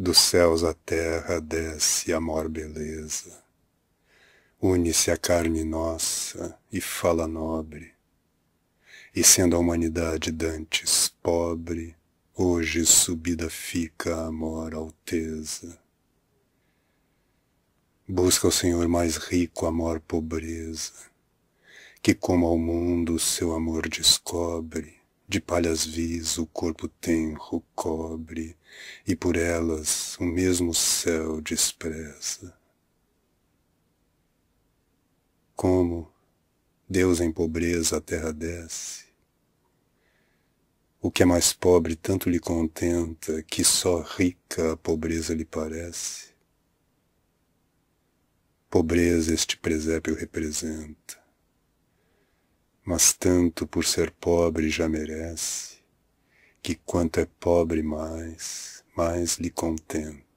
Dos céus à terra desce a maior beleza. Une-se a carne nossa e fala nobre. E sendo a humanidade dantes pobre, hoje subida fica a maior alteza. Busca o Senhor mais rico a maior pobreza, que como ao mundo seu amor descobre, de palhas vis o corpo tenro cobre, e por elas o mesmo céu despreza. Como Deus em pobreza a terra desce, o que é mais pobre tanto lhe contenta que só rica a pobreza lhe parece. Pobreza este presépio representa mas tanto por ser pobre já merece, que quanto é pobre mais, mais lhe contenta.